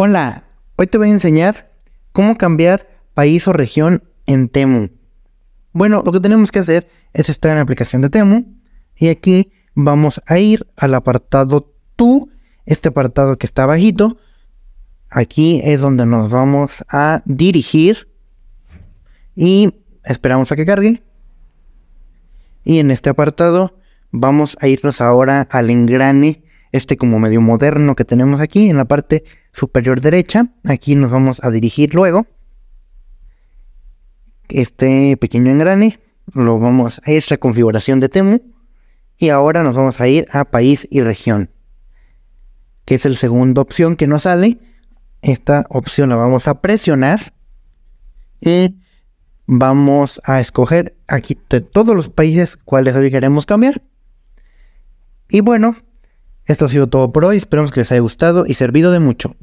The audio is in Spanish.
Hola, hoy te voy a enseñar cómo cambiar país o región en Temu. Bueno, lo que tenemos que hacer es estar en la aplicación de Temu y aquí vamos a ir al apartado Tú, este apartado que está bajito. Aquí es donde nos vamos a dirigir y esperamos a que cargue. Y en este apartado vamos a irnos ahora al engrane, este como medio moderno que tenemos aquí en la parte superior derecha. Aquí nos vamos a dirigir luego. Este pequeño engrane lo vamos a esta configuración de Temu. Y ahora nos vamos a ir a país y región, que es el segunda opción que nos sale. Esta opción la vamos a presionar y vamos a escoger aquí de todos los países cuáles hoy queremos cambiar. Y bueno, esto ha sido todo por hoy. Esperamos que les haya gustado y servido de mucho.